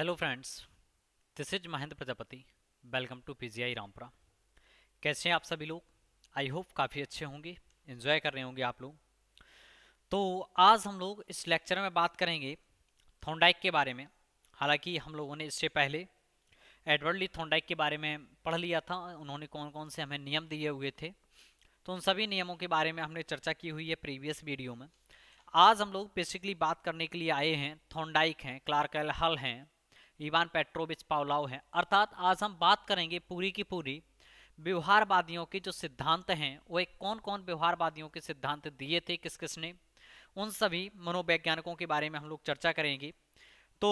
hello friends this is Mahendra Prajapati welcome to PGI Rampura कैसे हैं आप सभी लोग आई होप काफ़ी अच्छे होंगे एंजॉय कर रहे होंगे आप लोग तो आज हम लोग इस लेक्चर में बात करेंगे थोंडाइक के बारे में हालांकि हम लोगों ने इससे पहले एडवर्डली थोंडाइक के बारे में पढ़ लिया था उन्होंने कौन कौन से हमें नियम दिए हुए थे तो उन सभी नियमों के बारे में हमने चर्चा की हुई है प्रीवियस वीडियो में आज हम लोग बेसिकली बात करने के लिए आए हैं थोंडाइक हैं क्लार्कल हल हैं इवान पेट्रोविच पावलाव हैं अर्थात आज हम बात करेंगे पूरी की पूरी व्यवहारवादियों के जो सिद्धांत हैं वो एक कौन कौन व्यवहारवादियों के सिद्धांत दिए थे किस किसने उन सभी मनोवैज्ञानिकों के बारे में हम लोग चर्चा करेंगे तो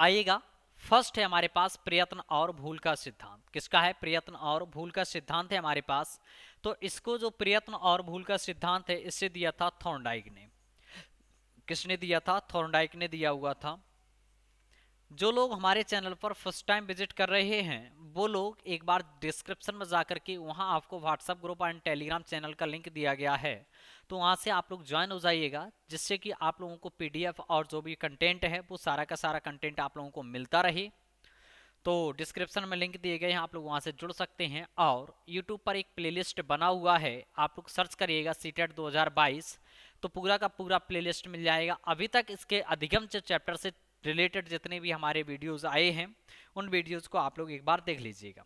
आइएगा फर्स्ट है हमारे पास प्रयत्न और भूल का सिद्धांत किसका है प्रयत्न और भूल का सिद्धांत है हमारे पास तो इसको जो प्रयत्न और भूल का सिद्धांत है इसे दिया था थॉर्नडाइक ने किसने दिया था थॉर्नडाइक ने दिया हुआ था जो लोग हमारे चैनल पर फर्स्ट टाइम विजिट कर रहे हैं वो लोग एक बार डिस्क्रिप्शन में जाकर के वहाँ आपको WhatsApp group and Telegram channel का लिंक दिया गया है तो वहाँ से आप लोग ज्वाइन हो जाइएगा जिससे कि आप लोगों को पीडीएफ और जो भी कंटेंट है वो सारा का सारा कंटेंट आप लोगों को मिलता रहे तो डिस्क्रिप्शन में लिंक दिए गए हैं आप लोग वहाँ से जुड़ सकते हैं और यूट्यूब पर एक प्लेलिस्ट बना हुआ है आप लोग सर्च करिएगा सीटेट 2022 तो पूरा का पूरा प्लेलिस्ट मिल जाएगा अभी तक इसके अधिगम चैप्टर से रिलेटेड जितने भी हमारे वीडियोज आए हैं उन वीडियोज को आप लोग एक बार देख लीजिएगा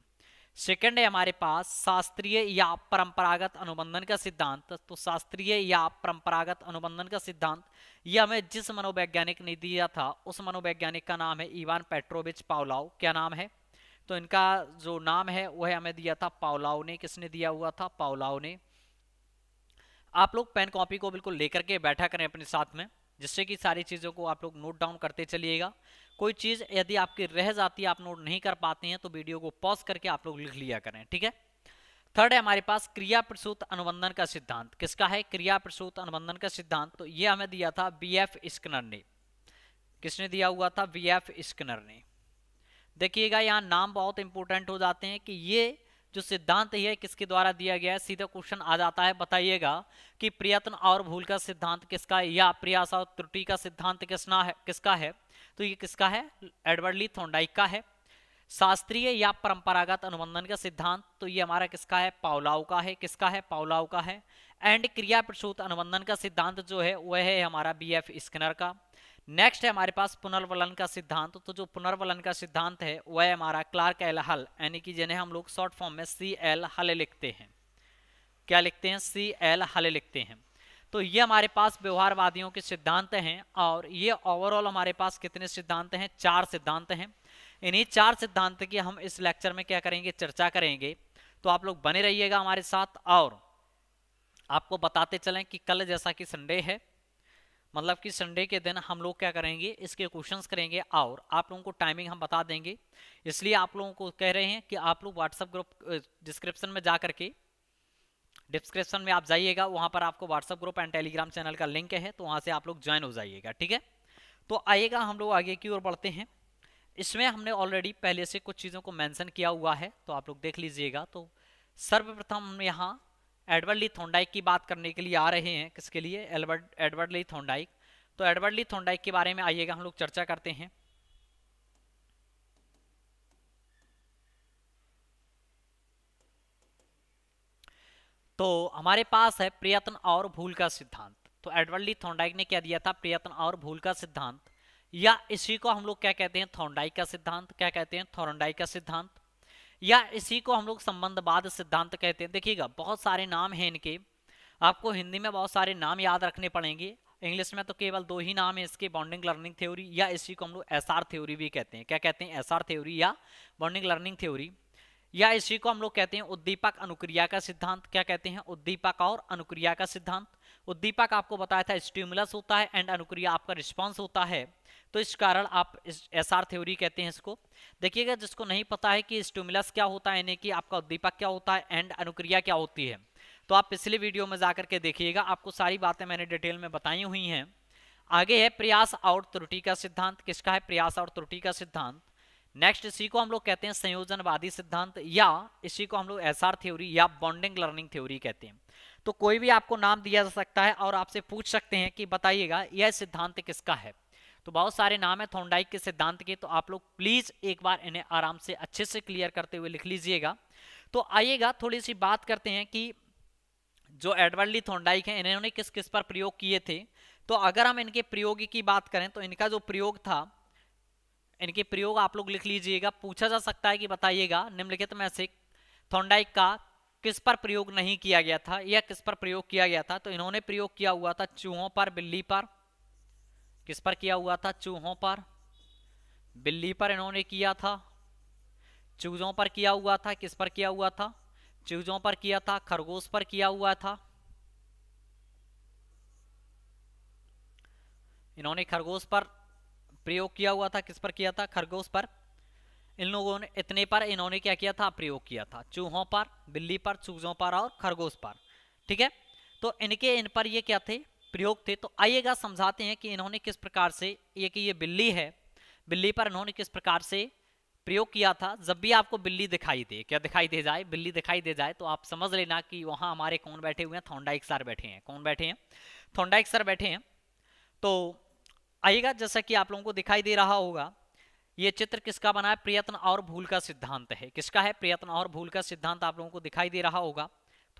सेकेंड है हमारे पास शास्त्रीय या परंपरागत अनुबंधन का सिद्धांत तो शास्त्रीय या परंपरागत अनुबंधन का सिद्धांत यह हमें जिस मनोवैज्ञानिक ने दिया था उस मनोवैज्ञानिक का नाम है इवान पेट्रोविच पावलाव क्या नाम है तो इनका जो नाम है वह हमें दिया था पावलाव ने किसने दिया हुआ था पावलाव ने आप लोग पेन कॉपी को बिल्कुल लेकर के बैठा करें अपने साथ में जिससे कि सारी चीज़ों को आप लोग नोट डाउन करते चलिएगा कोई चीज़ यदि आपकी रह जाती है आप नोट नहीं कर पाते हैं तो वीडियो को पॉज करके आप लोग लिख लिया करें ठीक है थर्ड है हमारे पास क्रिया प्रसूत अनुबंधन का सिद्धांत किसका है क्रिया प्रसूत अनुबंधन का सिद्धांत तो ये हमें दिया था बी एफ स्कनर ने किसने दिया हुआ था बी एफ स्कनर ने देखिएगा यहाँ नाम बहुत इंपॉर्टेंट हो जाते हैं कि ये जो सिद्धांत है किसके द्वारा दिया गया है सीधा क्वेश्चन आ जाता है बताइएगा कि प्रयत्न और भूल का सिद्धांत किसका है या प्रयास और त्रुटि का सिद्धांत किसना है किसका है तो ये किसका है एडवर्डली थोंडाइक का है शास्त्रीय या परंपरागत अनुबंधन का सिद्धांत तो ये हमारा किसका है पावलाव का है किसका है पावलाव का है एंड क्रिया प्रसूत अनुबंधन का सिद्धांत जो है वह है हमारा बी एफ स्किनर का नेक्स्ट है हमारे पास पुनर्वलन का सिद्धांत तो जो पुनर्वलन का सिद्धांत है वह है हमारा क्लार्क एल हल यानी कि जिन्हें हम लोग शॉर्ट फॉर्म में सी एल हल लिखते हैं क्या लिखते हैं सी एल हल लिखते हैं तो ये हमारे पास व्यवहारवादियों के सिद्धांत हैं और ये ओवरऑल हमारे पास कितने सिद्धांत हैं चार सिद्धांत हैं इन्हीं चार सिद्धांत की हम इस लेक्चर में क्या करेंगे चर्चा करेंगे तो आप लोग बने रहिएगा हमारे साथ और आपको बताते चलें कि कल जैसा कि संडे है मतलब कि संडे के दिन हम लोग क्या करेंगे इसके क्वेश्चंस करेंगे और आप लोगों को टाइमिंग हम बता देंगे इसलिए आप लोगों को कह रहे हैं कि आप लोग व्हाट्सअप ग्रुप डिस्क्रिप्शन में जा करके डिस्क्रिप्शन में आप जाइएगा वहाँ पर आपको WhatsApp group and Telegram channel का लिंक है तो वहाँ से आप लोग ज्वाइन हो जाइएगा ठीक है तो आइएगा हम लोग आगे की ओर बढ़ते हैं इसमें हमने ऑलरेडी पहले से कुछ चीज़ों को मेंशन किया हुआ है तो आप लोग देख लीजिएगा तो सर्वप्रथम हम यहाँ एडवर्ड ली थोंडाइक की बात करने के लिए आ रहे हैं किसके लिए एडवर्ड एडवर्ड ली थोंडाइक तो एडवर्ड ली थोंडाइक के बारे में आइएगा हम लोग चर्चा करते हैं तो हमारे पास है प्रयत्न और भूल का सिद्धांत तो एडवर्ड ली थोंडाइक ने क्या दिया था प्रयत्न और भूल का सिद्धांत या इसी को हम लोग क्या कहते हैं थोंडाइक का सिद्धांत क्या कहते हैं थोरंडाइक का सिद्धांत या इसी को हम लोग संबंधवाद सिद्धांत कहते हैं देखिएगा बहुत सारे नाम हैं इनके आपको हिंदी में बहुत सारे नाम याद रखने पड़ेंगे इंग्लिश में तो केवल दो ही नाम है इसके बॉन्डिंग लर्निंग थ्योरी या इसी को हम लोग एस थ्योरी भी कहते हैं क्या कहते हैं एस थ्योरी या बॉन्डिंग लर्निंग थ्योरी या इसी को हम लोग कहते हैं उद्दीपक अनुक्रिया का सिद्धांत क्या कहते हैं उद्दीपक और अनुक्रिया का सिद्धांत उद्दीपक आपको बताया था स्टिमुलस होता है एंड अनुक्रिया आपका रिस्पॉन्स होता है तो इस कारण आप इस एस थ्योरी कहते हैं इसको देखिएगा जिसको नहीं पता है कि स्टूमुलस क्या होता है यानी कि आपका उद्दीपक क्या होता है एंड अनुक्रिया क्या होती है तो आप पिछले वीडियो में जाकर के देखिएगा आपको सारी बातें मैंने डिटेल में बताई हुई हैं आगे है प्रयास और त्रुटि का सिद्धांत किसका है प्रयास और त्रुटि का सिद्धांत नेक्स्ट इसी को हम लोग कहते हैं संयोजनवादी सिद्धांत या इसी को हम लोग एस थ्योरी या बॉन्डिंग लर्निंग थ्योरी कहते हैं तो कोई भी आपको नाम दिया जा सकता है और आपसे पूछ सकते हैं कि बताइएगा यह सिद्धांत किसका है तो बहुत सारे नाम है थोंडाइक के सिद्धांत के तो आप लोग प्लीज एक बार इन्हें आराम से अच्छे से क्लियर करते हुए लिख लीजिएगा तो आइएगा थोड़ी सी बात करते हैं कि जो एडवर्डली थोंडाइक है इन्होंने किस किस पर प्रयोग किए थे तो अगर हम इनके प्रयोग की बात करें तो इनका जो प्रयोग था इनके प्रयोग आप लोग लिख लीजिएगा पूछा जा सकता है कि बताइएगा निम्नलिखित में से थोंडाइक का किस पर प्रयोग नहीं किया गया था या किस पर प्रयोग किया गया था तो इन्होंने प्रयोग किया हुआ था चूहों पर बिल्ली पर किस पर किया हुआ था चूहों पर बिल्ली पर इन्होंने किया था चूजों पर किया हुआ था किस पर किया हुआ था चूजों पर किया था खरगोश पर किया हुआ था इन्होंने खरगोश पर प्रयोग किया हुआ था किस पर किया था खरगोश पर इन लोगों ने इतने पर इन्होंने क्या किया था प्रयोग किया था चूहों पर बिल्ली पर चूजों पर और खरगोश पर ठीक है तो इनके इन पर ये क्या थे प्रयोग थे तो आइएगा समझाते हैं कि इन्होंने किस प्रकार से ये कि ये बिल्ली है बिल्ली पर इन्होंने किस प्रकार से प्रयोग किया था जब भी आपको बिल्ली दिखाई दे क्या दिखाई दे जाए बिल्ली दिखाई दे जाए तो आप समझ लेना कि वहाँ हमारे कौन बैठे हुए हैं थोंडाइक सर बैठे हैं कौन बैठे हैं थोंडाइक सर बैठे हैं तो आइएगा जैसा कि आप लोगों को दिखाई दे रहा होगा ये चित्र किसका बना है प्रयत्न और भूल का सिद्धांत है किसका है प्रयत्न और भूल का सिद्धांत आप लोगों को दिखाई दे रहा होगा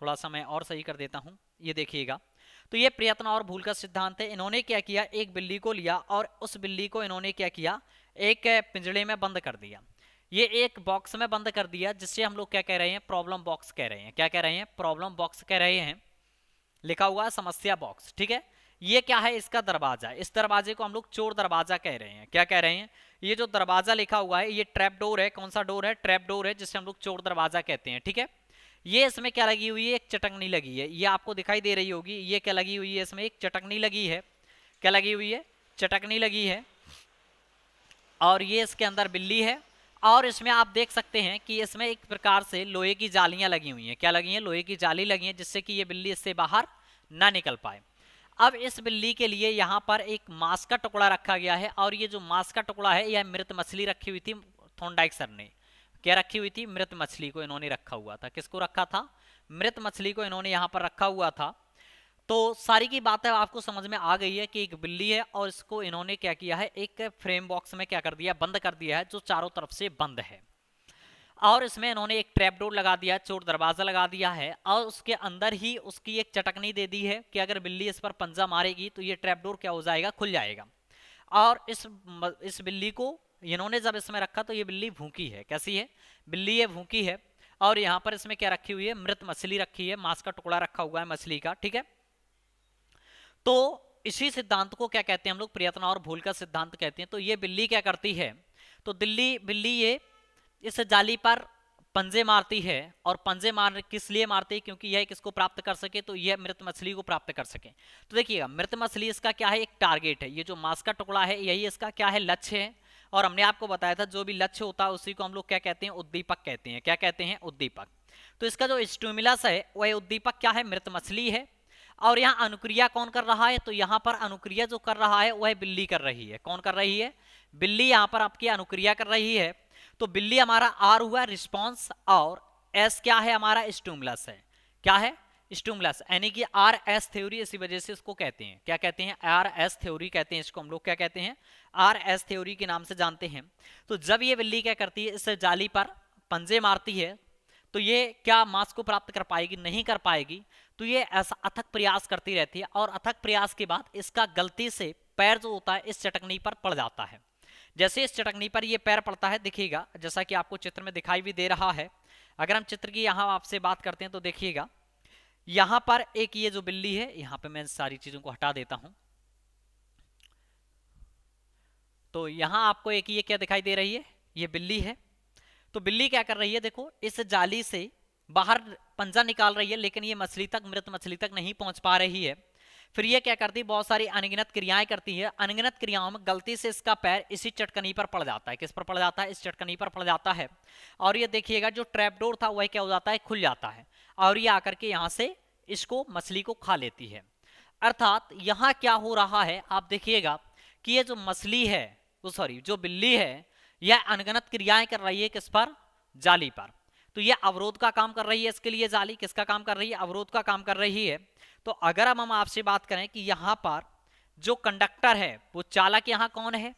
थोड़ा सा मैं और सही कर देता हूँ ये देखिएगा तो ये प्रयत्न और भूल का सिद्धांत है इन्होंने क्या किया एक बिल्ली को लिया और उस बिल्ली को इन्होंने क्या किया एक पिंजड़े में बंद कर दिया ये एक बॉक्स में बंद कर दिया जिससे हम लोग क्या कह रहे हैं प्रॉब्लम बॉक्स कह रहे हैं क्या कह रहे हैं प्रॉब्लम बॉक्स कह रहे हैं लिखा हुआ समस्या बॉक्स ठीक है ये क्या है इसका दरवाजा इस दरवाजे को हम लोग चोर दरवाजा कह रहे हैं क्या कह रहे हैं ये जो दरवाजा लिखा हुआ है ये ट्रैप डोर है कौन सा डोर है ट्रैप डोर है जिसे हम लोग चोर दरवाजा कहते हैं ठीक है ये इसमें क्या लगी हुई है एक चटकनी लगी है ये आपको दिखाई दे रही होगी ये क्या लगी हुई है इसमें एक चटकनी लगी है क्या लगी हुई है चटकनी लगी है और ये इसके अंदर बिल्ली है और इसमें आप देख सकते हैं कि इसमें एक प्रकार से लोहे की जालियां लगी हुई हैं क्या लगी हैं लोहे की जाली लगी हैं जिससे कि ये बिल्ली इससे बाहर ना निकल पाए अब इस बिल्ली के लिए यहाँ पर एक मांस का टुकड़ा रखा गया है और ये जो मांस का टुकड़ा है यह मृत मछली रखी हुई थी थोंडाइक सर ने क्या रखी हुई थी मृत मछली को इन्होंने रखा हुआ था किसको रखा था मृत मछली को इन्होंने यहाँ पर रखा हुआ था तो सारी की बात है आपको समझ में आ गई है कि एक बिल्ली है और इसको इन्होंने क्या किया है एक फ्रेम बॉक्स में क्या कर दिया बंद कर दिया है जो चारों तरफ से बंद है और इसमें इन्होंने एक ट्रैप डोर लगा दिया चोर दरवाजा लगा दिया है और उसके अंदर ही उसकी एक चटकनी दे दी है कि अगर बिल्ली इस पर पंजा मारेगी तो ये ट्रैप डोर क्या हो जाएगा खुल जाएगा और इस इस बिल्ली को इन्होंने जब इसमें रखा तो ये बिल्ली भूखी है कैसी है बिल्ली ये भूखी है और यहाँ पर इसमें क्या रखी हुई है मृत मछली रखी है मांस का टुकड़ा रखा हुआ है मछली का ठीक है तो इसी सिद्धांत को क्या कहते हैं हम लोग प्रयत्न और भूल का सिद्धांत कहते हैं तो ये बिल्ली क्या करती है तो दिल्ली बिल्ली ये इस जाली पर पंजे मारती है और पंजे मार किस लिए मारती है क्योंकि यह किसको प्राप्त कर सके तो यह मृत मछली को प्राप्त कर सके तो देखिएगा मृत मछली इसका क्या है एक टारगेट है ये जो मांस का टुकड़ा है यही इसका क्या है लक्ष्य है और हमने आपको बताया था जो भी लक्ष्य होता है उसी को हम लोग क्या कहते हैं उद्दीपक कहते हैं क्या कहते हैं उद्दीपक तो इसका जो स्टूमिलस है वह उद्दीपक क्या है मृत मछली है और यहाँ अनुक्रिया कौन कर रहा है तो यहाँ पर अनुक्रिया जो कर रहा है वह बिल्ली कर रही है कौन कर रही है बिल्ली यहाँ पर आपकी अनुक्रिया कर रही है तो बिल्ली हमारा आर हुआ रिस्पॉन्स और एस क्या है हमारा स्टूमलस है क्या है स्टूमलस यानी कि आर एस थ्योरी इसी वजह से इसको कहते हैं क्या कहते हैं आर एस थ्योरी कहते हैं इसको हम लोग क्या कहते हैं आर एस थ्योरी के नाम से जानते हैं तो जब ये बिल्ली क्या करती है इस जाली पर पंजे मारती है तो ये क्या मास को प्राप्त कर पाएगी नहीं कर पाएगी तो ये ऐसा अथक प्रयास करती रहती है और अथक प्रयास के बाद इसका गलती से पैर जो होता है इस चटकनी पर पड़ जाता है जैसे इस चटकनी पर ये पैर पड़ता है दिखेगा जैसा कि आपको चित्र में दिखाई भी दे रहा है अगर हम चित्र की यहाँ आपसे बात करते हैं तो देखिएगा यहां पर एक ये जो बिल्ली है यहां पे मैं सारी चीजों को हटा देता हूं तो यहां आपको एक ये क्या दिखाई दे रही है ये बिल्ली है तो बिल्ली क्या कर रही है देखो इस जाली से बाहर पंजा निकाल रही है लेकिन ये मछली तक मृत मछली तक नहीं पहुंच पा रही है फिर ये क्या करती है बहुत सारी अनगिनत क्रियाएं करती है अनगिनत क्रियाओं में गलती से इसका पैर इसी चटकनी पर पड़ जाता है किस पर पड़ जाता है इस चटकनी पर पड़ जाता है और ये देखिएगा जो ट्रैपडोर था वह क्या हो जाता है खुल जाता है और ये आकर के यहाँ से इसको मछली को खा लेती है अर्थात यहाँ क्या हो रहा है आप देखिएगा कि ये जो मछली है वो सॉरी जो बिल्ली है यह अनगनत क्रियाएं कर रही है किस पर जाली पर तो यह अवरोध का काम कर रही है इसके लिए जाली किसका काम कर रही है अवरोध का काम कर रही है तो अगर हम हम आपसे बात करें कि यहाँ पर जो कंडक्टर है वो चालक यहाँ कौन है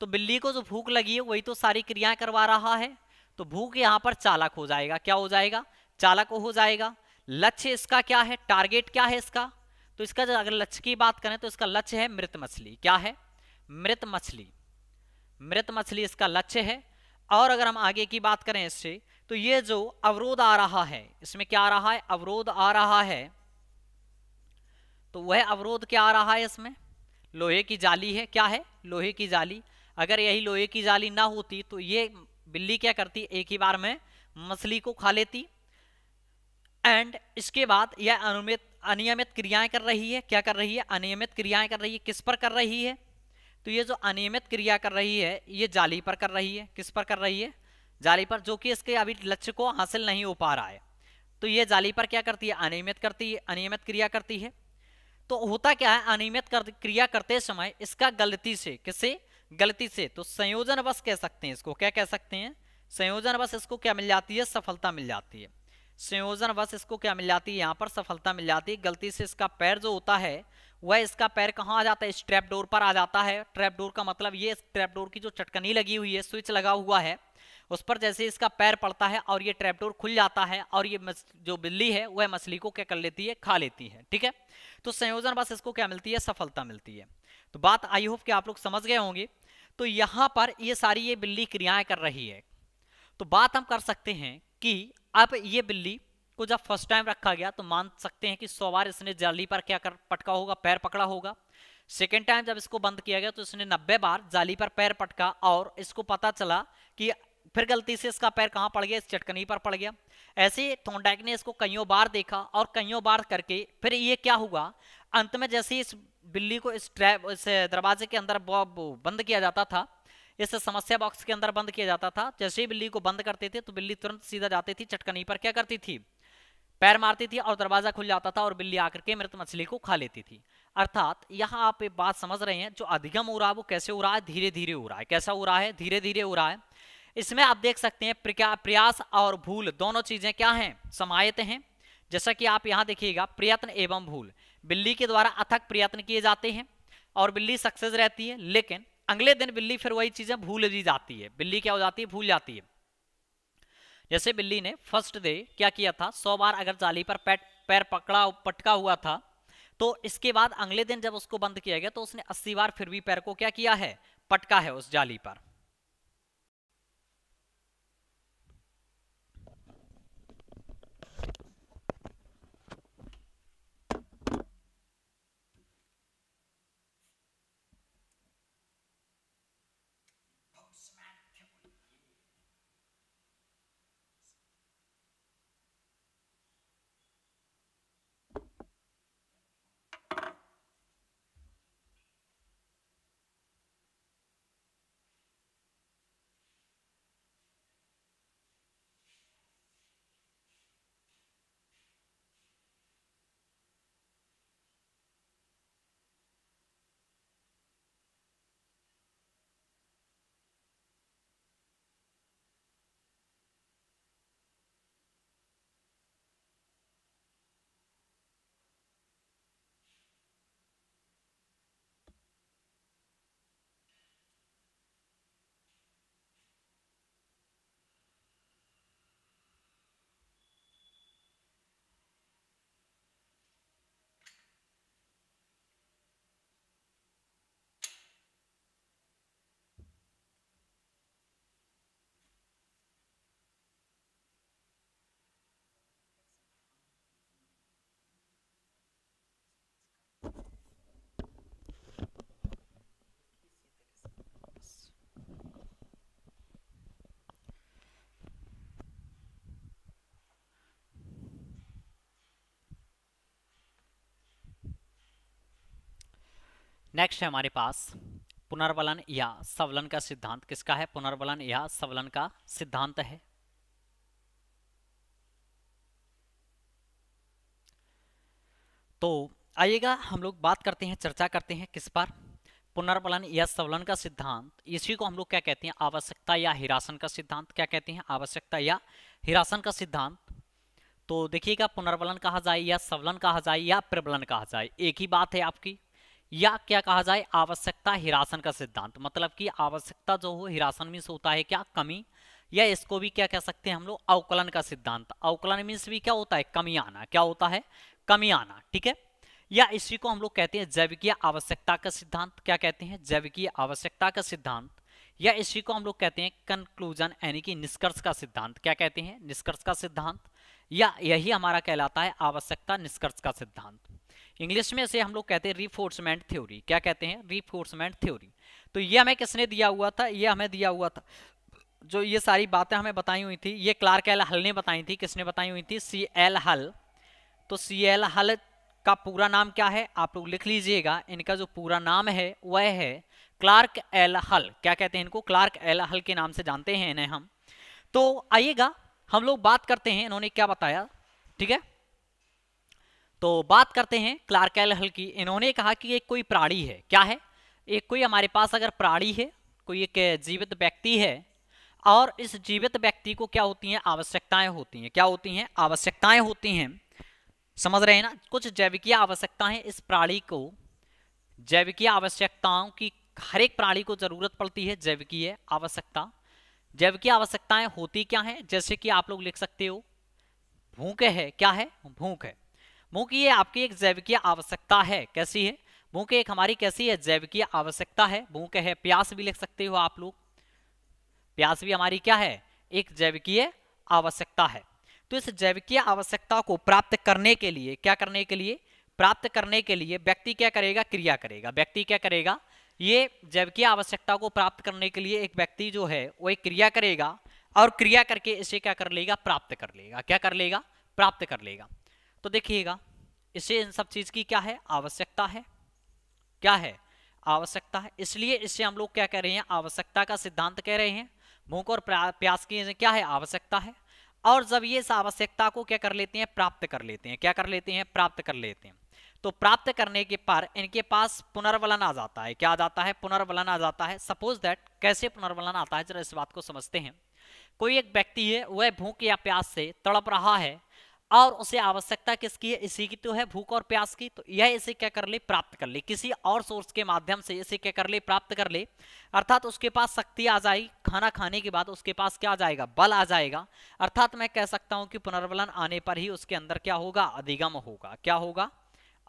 तो बिल्ली को जो भूख लगी है वही तो सारी क्रियाएं करवा रहा है तो भूख यहाँ पर चालक हो जाएगा क्या हो जाएगा चालक हो जाएगा लक्ष्य इसका क्या है टारगेट क्या है इसका तो इसका अगर लक्ष्य की बात करें तो इसका लक्ष्य है मृत मछली क्या है मृत मछली मृत मछली इसका लक्ष्य है और अगर हम आगे की बात करें इससे तो ये जो अवरोध आ रहा है इसमें क्या आ रहा है अवरोध आ रहा है तो वह अवरोध क्या आ रहा है इसमें लोहे की जाली है क्या है लोहे की जाली अगर यही लोहे की जाली ना होती तो ये बिल्ली क्या करती एक ही बार में मछली को खा लेती एंड इसके बाद यह अनुमित अनियमित क्रियाएं कर रही है क्या कर रही है अनियमित क्रियाएं कर रही है किस पर कर रही है तो ये जो अनियमित क्रिया कर रही है ये जाली पर कर रही है किस पर कर रही है जाली पर जो कि इसके अभी लक्ष्य को हासिल नहीं हो पा रहा है तो ये जाली पर क्या करती है अनियमित करती है अनियमित क्रिया करती है तो होता क्या है अनियमित कर, क्रिया करते समय इसका गलती से किसे गलती से तो संयोजन बस कह सकते हैं इसको क्या कह सकते हैं संयोजन बस इसको क्या मिल जाती है सफलता मिल जाती है संयोजन बस इसको क्या मिल जाती है यहाँ पर सफलता मिल जाती है गलती से इसका पैर जो होता है वह इसका पैर कहाँ आ जाता है स्ट्रैप डोर पर आ जाता है ट्रैप डोर का मतलब ये ट्रैप डोर की जो चटकनी लगी हुई है स्विच लगा हुआ है उस पर जैसे इसका पैर पड़ता है और ये ट्रैपडोर खुल जाता है और ये जो बिल्ली है वह मछली को क्या कर लेती है खा लेती है ठीक है तो संयोजन बस इसको क्या मिलती है सफलता मिलती है तो बात आई होप कि आप लोग समझ गए होंगे तो यहाँ पर ये सारी ये बिल्ली क्रियाएं कर रही है तो बात हम कर सकते हैं कि अब ये बिल्ली को जब फर्स्ट टाइम रखा गया तो मान सकते हैं कि सौ बार इसने जाली पर क्या कर पटका होगा पैर पकड़ा होगा सेकेंड टाइम जब इसको बंद किया गया तो इसने नब्बे बार जाली पर पैर पटका और इसको पता चला कि फिर गलती से इसका पैर कहाँ पड़ गया इस चटकनी पर पड़ गया ऐसे थोंडैक ने इसको कईयों बार देखा और कईयों बार करके फिर ये क्या हुआ अंत में जैसे इस बिल्ली को इस ट्रैप इस दरवाजे के अंदर बंद किया जाता था इस समस्या बॉक्स के अंदर बंद किया जाता था जैसे ही बिल्ली को बंद करते थे तो बिल्ली तुरंत सीधा जाती थी चटकनी पर क्या करती थी पैर मारती थी और दरवाजा खुल जाता था और बिल्ली आकर के मृत मछली को खा लेती थी अर्थात यहाँ आप एक बात समझ रहे हैं जो अधिगम हो वो कैसे हो है धीरे धीरे हो है कैसा हो है धीरे धीरे हो है इसमें आप देख सकते हैं प्रयास और भूल दोनों चीजें क्या हैं समायत हैं जैसा कि आप यहाँ देखिएगा प्रयत्न एवं भूल बिल्ली के द्वारा अथक प्रयत्न किए जाते हैं और बिल्ली सक्सेस रहती है लेकिन अगले दिन बिल्ली फिर वही चीजें भूल भी जाती है बिल्ली क्या हो जाती है भूल जाती है जैसे बिल्ली ने फर्स्ट डे क्या किया था सौ बार अगर जाली पर पैट पैर पकड़ा पटका हुआ था तो इसके बाद अगले दिन जब उसको बंद किया गया तो उसने अस्सी बार फिर भी पैर को क्या किया है पटका है उस जाली पर नेक्स्ट है हमारे पास पुनर्वलन या सवलन का सिद्धांत किसका है पुनर्वलन या सवलन का सिद्धांत है तो आइएगा हम लोग बात करते हैं चर्चा करते हैं किस पर पुनर्वलन या सवलन का सिद्धांत इसी को हम लोग क्या कहते हैं आवश्यकता या हिरासन का सिद्धांत क्या कहते हैं आवश्यकता या हिरासन का सिद्धांत तो देखिएगा पुनर्वलन कहा जाए या सवलन कहा जाए या प्रबलन कहा जाए एक ही बात है आपकी या क्या कहा जाए आवश्यकता हिरासन का सिद्धांत मतलब कि आवश्यकता जो हो हिरासन मीन्स होता है क्या कमी या इसको भी क्या कह सकते हैं हम लोग अवकलन का सिद्धांत अवकलन मीन्स भी क्या होता है कमी आना क्या होता है कमी आना ठीक है या इसी को हम लोग कहते हैं जैविकीय आवश्यकता का सिद्धांत क्या कहते हैं जैविकीय आवश्यकता का सिद्धांत या इसी को हम लोग कहते हैं कंक्लूजन यानी कि निष्कर्ष का सिद्धांत क्या कहते हैं निष्कर्ष का सिद्धांत या यही हमारा कहलाता है आवश्यकता निष्कर्ष का सिद्धांत इंग्लिश में से हम लोग कहते हैं रिफोर्समेंट थ्योरी क्या कहते हैं रिफोर्समेंट थ्योरी तो ये हमें किसने दिया हुआ था ये हमें दिया हुआ था जो ये सारी बातें हमें बताई हुई थी ये क्लार्क एल हल ने बताई थी किसने बताई हुई थी सी एल हल तो सी एल हल का पूरा नाम क्या है आप लोग लिख लीजिएगा इनका जो पूरा नाम है वह है क्लार्क एल हल क्या कहते हैं इनको क्लार्क एल हल के नाम से जानते हैं इन्हें हम तो आइएगा हम लोग बात करते हैं इन्होंने क्या बताया ठीक है तो बात करते हैं क्लार्क एलहल की इन्होंने कहा कि एक कोई प्राणी है क्या है एक कोई हमारे पास अगर प्राणी है कोई एक जीवित व्यक्ति है और इस जीवित व्यक्ति को क्या होती हैं आवश्यकताएं होती हैं क्या होती हैं आवश्यकताएं होती हैं समझ रहे हैं ना कुछ जैविकीय आवश्यकताएं इस प्राणी को जैविकीय आवश्यकताओं की हर एक प्राणी को जरूरत पड़ती है जैविकीय आवश्यकता जैविकीय आवश्यकताएं होती क्या हैं जैसे कि आप लोग लिख सकते हो भूख है क्या है भूख है मुंह की ये आपकी एक जैविकीय आवश्यकता है कैसी है मुंह की एक हमारी कैसी है जैविकीय आवश्यकता है मुंह के है प्यास भी लिख सकते हो आप लोग प्यास भी हमारी क्या है एक जैविकीय आवश्यकता है तो इस जैविकीय आवश्यकता को प्राप्त करने के लिए क्या करने के लिए प्राप्त करने के लिए व्यक्ति क्या करेगा क्रिया करेगा व्यक्ति क्या करेगा ये जैविकीय आवश्यकता को प्राप्त करने के लिए एक व्यक्ति जो है वो एक क्रिया करेगा और क्रिया करके इसे क्या कर लेगा प्राप्त कर लेगा क्या कर लेगा प्राप्त कर लेगा तो देखिएगा इसे इन सब चीज़ की क्या है आवश्यकता है क्या है आवश्यकता है इसलिए इसे हम लोग क्या कह रहे हैं आवश्यकता का सिद्धांत कह रहे हैं भूख और प्यास की क्या है आवश्यकता है और जब ये इस आवश्यकता को क्या कर लेते हैं प्राप्त कर लेते हैं क्या कर लेते हैं प्राप्त कर लेते हैं तो प्राप्त करने के पर इनके पास पुनर्वलन आ जाता है क्या आ जाता है पुनर्वलन आ जाता है सपोज दैट कैसे पुनर्वलन आता है जरा इस बात को समझते हैं कोई एक व्यक्ति है वह भूख या प्यास से तड़प रहा है और उसे आवश्यकता किसकी है इसी की तो है भूख और प्यास की तो यह इसे क्या कर ले प्राप्त कर ले किसी और सोर्स के माध्यम से इसे क्या कर ले प्राप्त कर ले अर्थात उसके पास शक्ति आ जाए खाना खाने के बाद उसके पास क्या आ जाएगा बल आ जाएगा अर्थात मैं कह सकता हूं कि पुनर्वलन आने पर ही उसके अंदर क्या होगा अधिगम होगा क्या होगा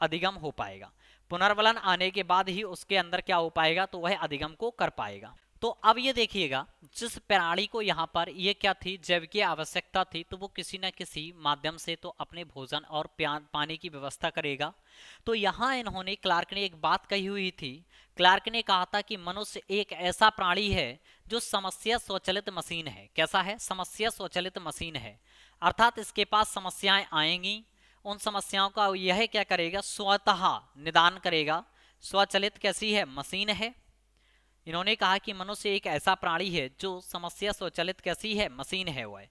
अधिगम हो पाएगा पुनर्वलन आने के बाद ही उसके अंदर क्या हो पाएगा तो वह अधिगम को कर पाएगा तो अब ये देखिएगा जिस प्राणी को यहाँ पर ये क्या थी जैव की आवश्यकता थी तो वो किसी न किसी माध्यम से तो अपने भोजन और पानी की व्यवस्था करेगा तो यहाँ इन्होंने क्लार्क ने एक बात कही हुई थी क्लार्क ने कहा था कि मनुष्य एक ऐसा प्राणी है जो समस्या स्वचलित मशीन है कैसा है समस्या स्वचलित मशीन है अर्थात इसके पास समस्याएं आएंगी उन समस्याओं का यह क्या करेगा स्वतः निदान करेगा स्वचलित कैसी है मशीन है इन्होंने कहा कि मनुष्य एक ऐसा प्राणी है जो समस्या स्वचलित कैसी है मशीन है वह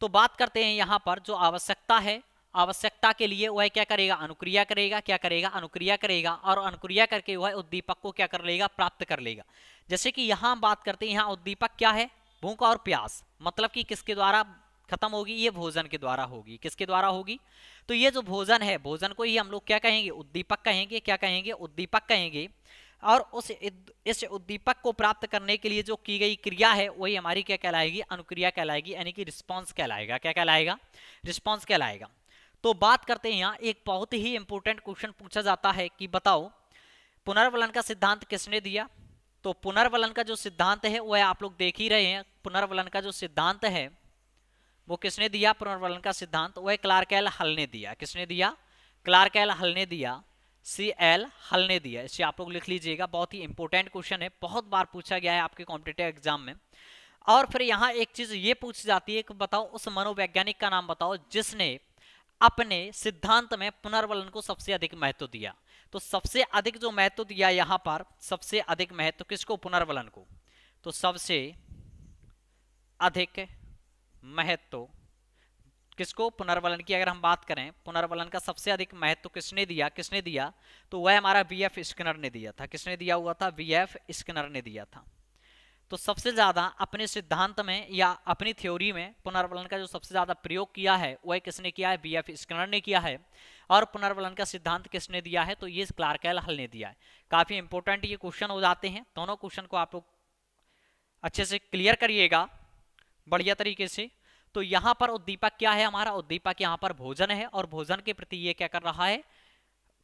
तो बात करते हैं यहाँ पर जो आवश्यकता है आवश्यकता के लिए वह क्या करेगा अनुक्रिया करेगा क्या करेगा अनुक्रिया करेगा और अनुक्रिया करके वह उद्दीपक को क्या कर लेगा प्राप्त कर लेगा जैसे कि यहाँ बात करते हैं यहाँ उद्दीपक क्या है भूख और प्यास मतलब कि किसके द्वारा खत्म होगी ये भोजन के द्वारा होगी किसके द्वारा होगी तो ये जो भोजन है भोजन को ही हम लोग क्या कहेंगे उद्दीपक कहेंगे क्या कहेंगे उद्दीपक कहेंगे और उस इस उद्दीपक को प्राप्त करने के लिए जो की गई क्रिया है वही हमारी क्या कहलाएगी अनुक्रिया कहलाएगी यानी कि रिस्पॉन्स कहलाएगा क्या कहलाएगा रिस्पॉन्स कहलाएगा तो बात करते हैं यहाँ एक बहुत ही इंपॉर्टेंट क्वेश्चन पूछा जाता है कि बताओ पुनर्वलन का सिद्धांत किसने दिया तो पुनर्वलन का जो सिद्धांत है वह आप लोग देख ही रहे हैं पुनर्वलन का जो सिद्धांत है वो किसने दिया पुनर्वलन का सिद्धांत वह क्लार्कैल हल ने दिया किसने दिया क्लार्कैल हल ने दिया सी एल हल ने दिया इसे आप लोग लिख लीजिएगा बहुत ही इंपॉर्टेंट क्वेश्चन है बहुत बार पूछा गया है आपके कॉम्पिटेटिव एग्जाम में और फिर यहाँ एक चीज ये पूछी जाती है कि बताओ उस मनोवैज्ञानिक का नाम बताओ जिसने अपने सिद्धांत में पुनर्वलन को सबसे अधिक महत्व दिया तो सबसे अधिक जो महत्व दिया यहाँ पर सबसे अधिक महत्व किसको पुनर्वलन को तो सबसे अधिक महत्व किसको पुनर्वलन की अगर हम बात करें पुनर्वलन का सबसे अधिक महत्व तो किसने दिया किसने दिया तो वह हमारा वी एफ स्किनर ने दिया था किसने दिया हुआ था वी एफ स्किनर ने दिया था तो सबसे ज़्यादा अपने सिद्धांत में या अपनी थ्योरी में पुनर्वलन का जो सबसे ज़्यादा प्रयोग किया है वह किसने किया है बी एफ स्किनर ने किया है और पुनर्वलन का सिद्धांत किसने दिया है तो ये क्लार्कैल हल ने दिया है काफ़ी इंपॉर्टेंट ये क्वेश्चन हो जाते हैं दोनों क्वेश्चन को आप लोग अच्छे से क्लियर करिएगा बढ़िया तरीके से तो यहां पर उद्दीपक क्या है हमारा उद्दीपक यहाँ पर भोजन है और भोजन के प्रति ये क्या कर रहा है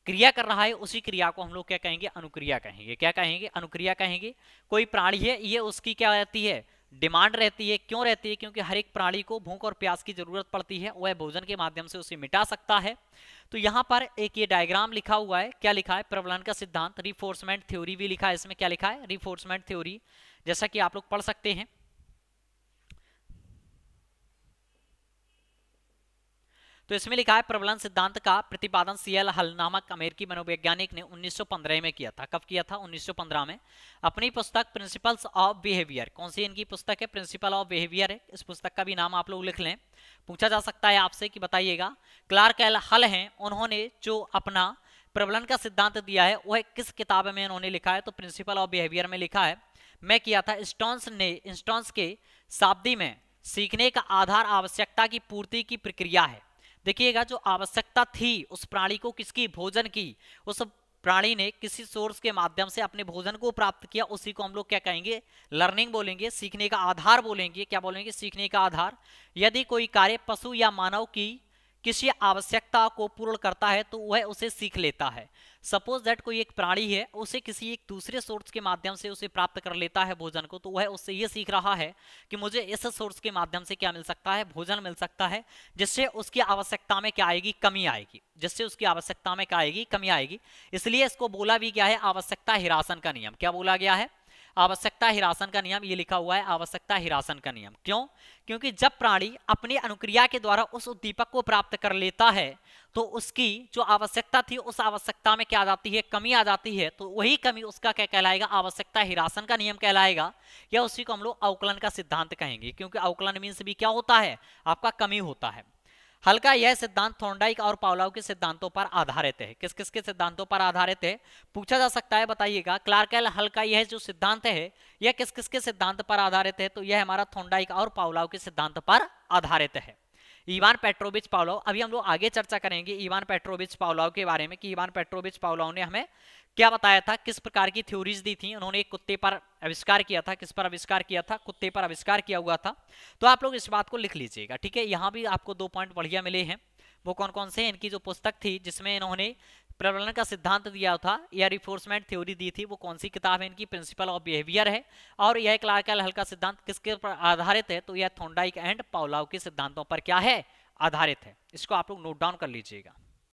क्रिया कर रहा है उसी क्रिया को हम लोग क्या कहेंगे अनुक्रिया कहेंगे क्या कहेंगे अनुक्रिया कहेंगे कोई प्राणी है ये उसकी क्या रहती है डिमांड रहती है क्यों रहती है क्योंकि हर एक प्राणी को भूख और प्यास की जरूरत पड़ती है वह भोजन के माध्यम से उसे मिटा सकता है तो यहाँ पर एक ये डायग्राम लिखा हुआ है क्या लिखा है प्रबलन का सिद्धांत रिफोर्समेंट थ्योरी भी लिखा है इसमें क्या लिखा है रिफोर्समेंट थ्योरी जैसा कि आप लोग पढ़ सकते हैं तो इसमें लिखा है प्रबलन सिद्धांत का प्रतिपादन सीएल हल नामक अमेरिकी मनोवैज्ञानिक ने 1915 में किया था कब किया था 1915 में अपनी पुस्तक प्रिंसिपल्स ऑफ बिहेवियर कौन सी इनकी पुस्तक है प्रिंसिपल ऑफ बिहेवियर है इस पुस्तक का भी नाम आप लोग लिख लें पूछा जा सकता है आपसे कि बताइएगा क्लार्क एल हल हैं उन्होंने जो अपना प्रबलन का सिद्धांत दिया है वह किस किताब में उन्होंने लिखा है तो प्रिंसिपल ऑफ बिहेवियर में लिखा है मैं किया था स्टॉन्स ने इंस्टॉन्स के शाब्दी में सीखने का आधार आवश्यकता की पूर्ति की प्रक्रिया है देखिएगा जो आवश्यकता थी उस प्राणी को किसकी भोजन की उस प्राणी ने किसी सोर्स के माध्यम से अपने भोजन को प्राप्त किया उसी को हम लोग क्या कहेंगे लर्निंग बोलेंगे सीखने का आधार बोलेंगे क्या बोलेंगे सीखने का आधार यदि कोई कार्य पशु या मानव की किसी आवश्यकता को पूर्ण करता है तो वह उसे सीख लेता है सपोज दैट कोई एक प्राणी है उसे किसी एक दूसरे सोर्स के माध्यम से उसे प्राप्त कर लेता है भोजन को तो वह उससे ये सीख रहा है कि मुझे इस सोर्स के माध्यम से क्या मिल सकता है भोजन मिल सकता है जिससे उसकी आवश्यकता में क्या आएगी कमी आएगी जिससे उसकी आवश्यकता में क्या आएगी कमी आएगी इसलिए इसको बोला भी गया है आवश्यकता हिरासन का नियम क्या बोला गया है आवश्यकता हिरासन का नियम ये लिखा हुआ है आवश्यकता हिरासन का नियम क्यों क्योंकि जब प्राणी अपनी अनुक्रिया के द्वारा उस उद्दीपक को प्राप्त कर लेता है तो उसकी जो आवश्यकता थी उस आवश्यकता में क्या आ जाती है कमी आ जाती है तो वही कमी उसका क्या कहलाएगा आवश्यकता हिरासन का नियम कहलाएगा या उसी को हम लोग अवकलन का सिद्धांत कहेंगे क्योंकि अवकलन मीन्स भी क्या होता है आपका कमी होता है हल्का यह सिद्धांत थोंडाइक और पावलाव के सिद्धांतों पर आधारित है किस किस के सिद्धांतों पर आधारित है पूछा जा सकता है बताइएगा क्लार्केल हल्का यह जो सिद्धांत है यह किस किस के सिद्धांत पर आधारित है तो यह हमारा थोंडाइक और पावलाव के सिद्धांत पर आधारित है इवान पेट्रोविच पावलाव अभी हम लोग आगे चर्चा करेंगे इवान पेट्रोविच पावलाव के बारे में कि इवान पेट्रोविच पावलाव ने हमें क्या बताया था किस प्रकार की थ्योरीज दी थी उन्होंने एक कुत्ते पर आविष्कार किया था किस पर आविष्कार किया था कुत्ते पर आविष्कार किया हुआ था तो आप लोग इस बात को लिख लीजिएगा ठीक है यहाँ भी आपको दो पॉइंट बढ़िया मिले हैं वो कौन कौन से इनकी जो पुस्तक थी जिसमें इन्होंने प्रबलन का सिद्धांत दिया था यह रिफोर्समेंट थ्योरी दी थी वो कौन सी किताब है इनकी प्रिंसिपल ऑफ बिहेवियर है और यह क्लार्कल हल का सिद्धांत किसके पर आधारित है तो यह थोंडाइक एंड पाउलाव के सिद्धांतों पर क्या है आधारित है इसको आप लोग नोट डाउन कर लीजिएगा